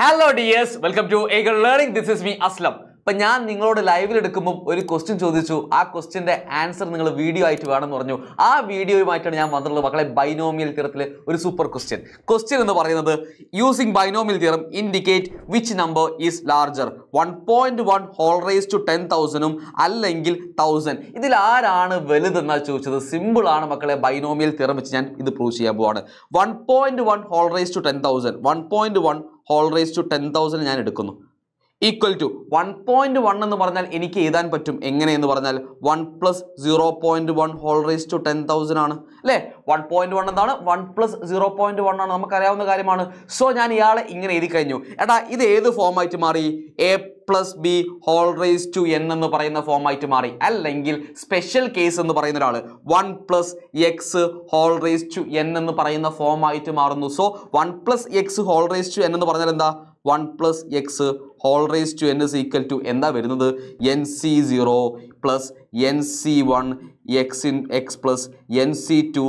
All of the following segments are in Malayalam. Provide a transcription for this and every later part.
hello dears welcome to Eagle learning this is me Aslam അപ്പം ഞാൻ നിങ്ങളോട് ലൈവിൽ എടുക്കുമ്പോൾ ഒരു ക്വസ്റ്റ്യൻ ചോദിച്ചു ആ ക്വസ്റ്റ്യൻ്റെ ആൻസർ നിങ്ങൾ വീഡിയോ ആയിട്ട് വേണമെന്ന് പറഞ്ഞു ആ വീഡിയോയുമായിട്ടാണ് ഞാൻ വന്നിട്ടുള്ളത് മക്കളെ ബൈനോമിയൽ തീരത്തിലെ ഒരു സൂപ്പർ ക്വസ്റ്റ്യൻ ക്വസ്റ്റ്യൻ എന്ന് പറയുന്നത് using binomial theorem indicate which number is larger one point one whole raise to ten തൗസൻഡും അല്ലെങ്കിൽ തൗസൻഡ് ഇതിൽ ആരാണ് വലുതെന്നാൽ ചോദിച്ചത് സിമ്പിളാണ് മക്കളെ ബൈനോമിയൽ തിയറം വെച്ച് ഞാൻ ഇത് പ്രൂവ് ചെയ്യാൻ പോവാണ് one point one whole raise to ten thousand one point one whole raise to ten thousand ഞാൻ എടുക്കുന്നു equal to one point one എന്ന് പറഞ്ഞാൽ എനിക്ക് എഴുതാൻ പറ്റും എങ്ങനെയെന്ന് പറഞ്ഞാൽ one plus zero point one whole raise to ten thousand ആണ് അല്ലേ വൺ പോയിന്റ് വൺ എന്താണ് one plus zero point one ആണ് നമുക്കറിയാവുന്ന കാര്യമാണ് സോ ഞാൻ ഇയാളെ ഇങ്ങനെ എഴുതി കഴിഞ്ഞു എടാ ഇത് ഏത് ഫോമായിട്ട് മാറി A plus B whole raise to N എന്ന് പറയുന്ന ഫോമായിട്ട് മാറി അല്ലെങ്കിൽ സ്പെഷ്യൽ കേസ് എന്ന് പറയുന്ന ഒരാൾ one plus X whole raise to N എന്ന് പറയുന്ന ഫോമായിട്ട് മാറുന്നു so one plus X whole raise to N എന്ന് പറഞ്ഞാൽ എന്താ one plus X whole raise to N is equal to എന്താ വരുന്നത് N C zero plus N C one X in X plus N C two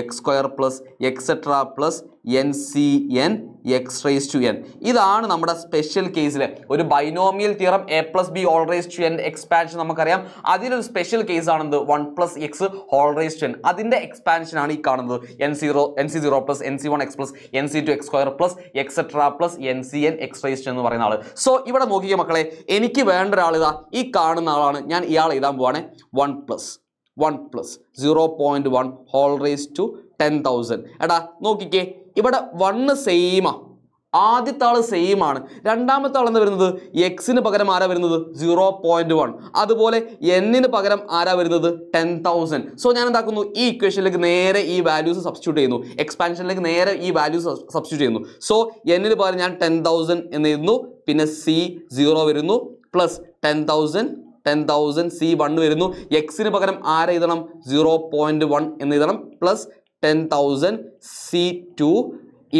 X square plus etcetera plus N C N X raise to N ഇതാണ് നമ്മുടെ സ്പെഷ്യൽ കേസിൽ ഒരു binomial theorem A plus B whole raise to N expansion നമുക്കറിയാം അതിനൊരു സ്പെഷ്യൽ കേസ് ആണെന്ത് one plus X whole raise to N അതിൻ്റെ എക്സ്പാൻഷൻ ആണ് ഈ കാണുന്നത് N zero N C zero plus N C one X plus N C two X square plus etcetera plus N C N X raise to എന്ന് പറയുന്ന ആൾ സോ ഇവിടെ നോക്കിയ മക്കളെ എനിക്ക് വേണ്ട ഒരാളിതാ ഈ കാണുന്ന ആളാണ് ഞാൻ ഇയാൾ എഴുതാൻ പോവാണ് one plus one plus zero point one whole raise to ten thousand എടാ നോക്കിക്കേ ഇവിടെ വണ്ണ് സെയിമാണ് ആദ്യത്തെ ആൾ സെയിം ആണ് രണ്ടാമത്തെ എന്ന് വരുന്നത് എക്സിന് പകരം ആരാ വരുന്നത് സീറോ പോയിന്റ് വൺ അതുപോലെ എന്നിന് പകരം ആരാ വരുന്നത് ടെൻ തൗസൻഡ് സോ ഞാൻ എന്താക്കുന്നു ഈ ഇക്വേഷനിലേക്ക് നേരെ ഈ വാല്യൂസ് സബ്സ്റ്റിറ്റ്യൂട്ട് ചെയ്യുന്നു എക്സ്പാൻഷനിലേക്ക് നേരെ ഈ വാല്യൂസ് സബ്സ്റ്റിറ്റ്യൂട്ട് ചെയ്യുന്നു സോ എന്നിന് പകരം ഞാൻ ടെൻ തൗസൻഡ് എന്ന് എഴുതുന്നു പിന്നെ സി സീറോ വരുന്നു plus ten thousand ten thousand C one വരുന്നു എക്സിന് പകരം ആരെഴുതണം സീറോ പോയിൻറ്റ് വൺ എന്ന് എഴുതണം plus ten thousand C two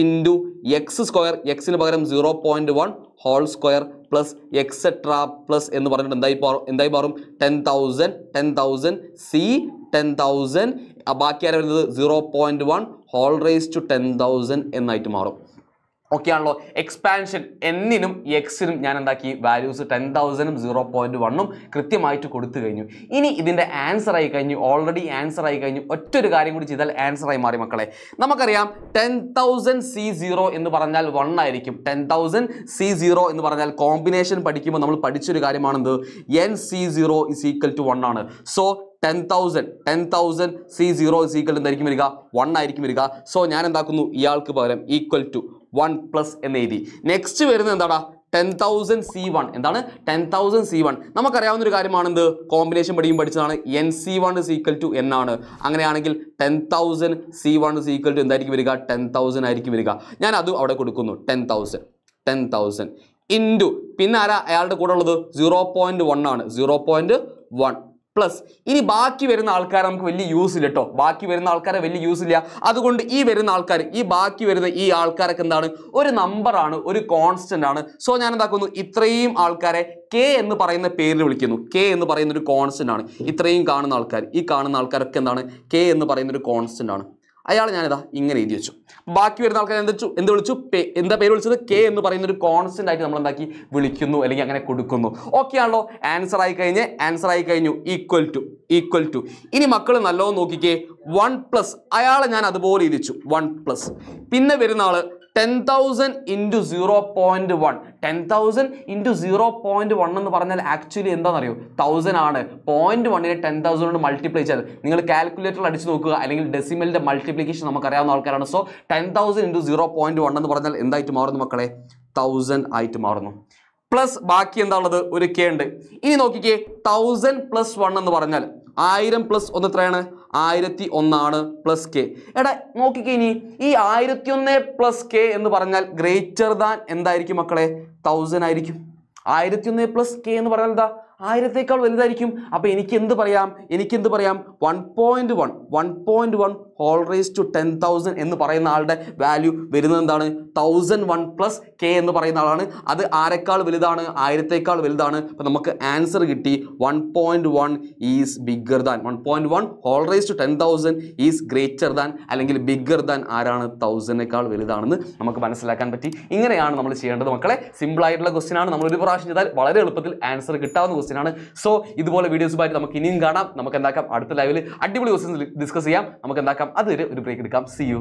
into X square എക്സിന് പകരം zero point one whole square plus etcetera plus എന്ന് പറഞ്ഞിട്ട് എന്തായി മാറും എന്തായി മാറും ten thousand ten thousand C ten thousand ബാക്കി ആരാ വരുന്നത് zero point one whole raise to ten thousand എന്നായിട്ട് മാറും ആണല്ലോ എക്സ്പാൻഷൻ എന്നിനും എക്സിനും ഞാൻ എന്താക്കി വാല്യൂസ് ടെൻ തൗസൻഡും സീറോ പോയിൻറ്റ് വണ്ണും കൃത്യമായിട്ട് കൊടുത്തു കഴിഞ്ഞു ഇനി ഇതിൻ്റെ ആൻസർ ആയി കഴിഞ്ഞു ഓൾറെഡി ആൻസർ ആയി കഴിഞ്ഞു ഒറ്റൊരു കാര്യം കൂടി ചെയ്താൽ ആൻസർ ആയി മാറി മക്കളെ നമുക്കറിയാം ടെൻ തൗസൻഡ് സി സീറോ എന്ന് പറഞ്ഞാൽ വൺ ആയിരിക്കും ടെൻ തൗസൻഡ് സി സീറോ എന്ന് പറഞ്ഞാൽ കോമ്പിനേഷൻ പഠിക്കുമ്പോൾ നമ്മൾ പഠിച്ചൊരു കാര്യമാണെന്ത് N C zero is equal to one ആണ് so ten thousand ten thousand C zero is equal എന്തായിരിക്കും വരിക വൺ ആയിരിക്കും വരിക സോ ഞാൻ എന്താക്കുന്നു ഇയാൾക്ക് പകരം ഈക്വൽ ടു വൺ പ്ലസ് എന്ന് എഴുതി നെക്സ്റ്റ് വരുന്നത് എന്താടാ ടെൻ തൗസൻഡ് സി വൺ എന്താണ് ടെൻ തൗസൻഡ് സി വൺ നമുക്കറിയാവുന്ന ഒരു കാര്യമാണെന്ത് കോമ്പിനേഷൻ പഠിക്കും പഠിച്ചതാണ് N C one is equal to N ആണ് അങ്ങനെയാണെങ്കിൽ ten thousand C one is equal to എന്തായിരിക്കും വരിക ടെൻ തൗസൻഡ് ആയിരിക്കും വരിക ഞാൻ അതും അവിടെ കൊടുക്കുന്നു ten thousand ten thousand into പിന്നെ ആരാ അയാളുടെ കൂടെ ഉള്ളത് സീറോ പോയിൻറ്റ് വൺ ആണ് സീറോ പോയിൻറ്റ് വൺ പ്ലസ് ഇനി ബാക്കി വരുന്ന ആൾക്കാരെ നമുക്ക് വലിയ യൂസ് ഇല്ല കേട്ടോ ബാക്കി വരുന്ന ആൾക്കാരെ വലിയ യൂസ് ഇല്ല അതുകൊണ്ട് ഈ വരുന്ന ആൾക്കാർ ഈ ബാക്കി വരുന്ന ഈ ആൾക്കാരൊക്കെ എന്താണ് ഒരു നമ്പറാണ് ഒരു കോൺസ്റ്റന്റ് ആണ് സോ ഞാൻ എന്താക്കുന്നു ഇത്രയും ആൾക്കാരെ കെ എന്ന് പറയുന്ന പേരിൽ വിളിക്കുന്നു കെ എന്ന് പറയുന്ന ഒരു കോൺസ്റ്റന്റ് ആണ് ഇത്രയും കാണുന്ന ആൾക്കാർ ഈ കാണുന്ന ആൾക്കാരൊക്കെ എന്താണ് കെ എന്ന് പറയുന്ന ഒരു കോൺസ്റ്റന്റ് ആണ് അയാൾ ഞാനിതാ ഇങ്ങനെ എഴുതി വെച്ചു ബാക്കി വരുന്ന ആൾക്കാർ എന്താ വെച്ചു എന്ത് വിളിച്ചു പേ എന്താ പേര് വിളിച്ചത് കെ എന്ന് പറയുന്ന ഒരു കോൺസ്റ്റന്റ് ആയിട്ട് നമ്മൾ എന്താക്കി വിളിക്കുന്നു അല്ലെങ്കിൽ അങ്ങനെ കൊടുക്കുന്നു ഓക്കെ ആണല്ലോ ആൻസർ ആയി കഴിഞ്ഞ് ആൻസർ ആയി കഴിഞ്ഞു ഈക്വൽ ടു ഈക്വൽ ടു ഇനി മക്കൾ നല്ലോണം നോക്കിക്കേ വൺ പ്ലസ് അയാളെ ഞാൻ അതുപോലെ എഴുതിച്ചു വൺ പ്ലസ് പിന്നെ വരുന്ന ആള് ten thousand into zero point one ten thousand into zero point one എന്ന് പറഞ്ഞാൽ ആക്ച്വലി എന്താണെന്നറിയോ തൗസൻഡ് ആണ് പോയിൻറ്റ് വണ്ണിനെ ടെൻ തൗസൻഡ് കൊണ്ട് മൾട്ടിപ്ലൈ ചെയ്ത് നിങ്ങൾ കാൽക്കുലേറ്ററിൽ അടിച്ച് നോക്കുക അല്ലെങ്കിൽ ഡെസിമലിൻ്റെ മൾട്ടിപ്ലിക്കേഷൻ നമുക്കറിയാവുന്ന ആൾക്കാരാണ് so ten thousand into zero point one എന്ന് പറഞ്ഞാൽ എന്തായിട്ട് മാറുന്നു മക്കളെ തൗസൻഡ് ആയിട്ട് മാറുന്നു പ്ലസ് ബാക്കി എന്താണുള്ളത് ഒരു കെ ഉണ്ട് ഇനി നോക്കിക്കേ തൗസൻഡ് പ്ലസ് വൺ എന്ന് പറഞ്ഞാൽ ആയിരം പ്ലസ് ഒന്ന് എത്രയാണ് ആയിരത്തി ഒന്നാണ് പ്ലസ് കെ എടാ നോക്കിക്കേ ഇനി ഈ ആയിരത്തി ഒന്ന് പ്ലസ് കെ എന്ന് പറഞ്ഞാൽ ഗ്രേറ്റർ ദാൻ എന്തായിരിക്കും മക്കളെ തൗസൻഡ് ആയിരിക്കും ആയിരത്തി ഒന്ന് പ്ലസ് കെ എന്ന് പറഞ്ഞാൽ എന്താ ആയിരത്തേക്കാൾ വലുതായിരിക്കും അപ്പോൾ എനിക്ക് എന്ത് പറയാം എനിക്ക് എന്ത് പറയാം one point one one point one whole raise to ten thousand എന്ന് പറയുന്ന ആളുടെ വാല്യൂ വരുന്നത് എന്താണ് തൗസൻഡ് വൺ പ്ലസ് കെ എന്ന് പറയുന്ന ആളാണ് അത് ആരെക്കാൾ വലുതാണ് ആയിരത്തേക്കാൾ വലുതാണ് അപ്പം നമുക്ക് ആൻസർ കിട്ടി one point one is bigger than one point one whole raise to ten thousand is greater than അല്ലെങ്കിൽ ബിഗ്ഗർ ദാൻ ആരാണ് തൗസൻഡിനേക്കാൾ വലുതാണെന്ന് നമുക്ക് മനസ്സിലാക്കാൻ പറ്റി ഇങ്ങനെയാണ് നമ്മൾ ചെയ്യേണ്ടത് മക്കളെ സിമ്പിൾ ആയിട്ടുള്ള ക്വസ്റ്റ്യൻ ആണ് നമ്മൾ ഒരു പ്രാവശ്യം ചെയ്താൽ വളരെ എളുപ്പത്തിൽ ആൻസർ കിട്ടാവുന്ന ക്വസ്റ്റ്യൻ ആണ് സോ ഇതുപോലെ വീഡിയോസുമായിട്ട് നമുക്ക് ഇനിയും കാണാം നമുക്ക് എന്താക്കാം അടുത്ത ലൈവിൽ അടിപൊളി ക്വസ്റ്റ്യൻസ് ഡിസ്കസ് ചെയ്യാം നമുക്ക് എന്താക്കാം അതുവരെ ഒരു ബ്രേക്ക് എടുക്കാം സി യു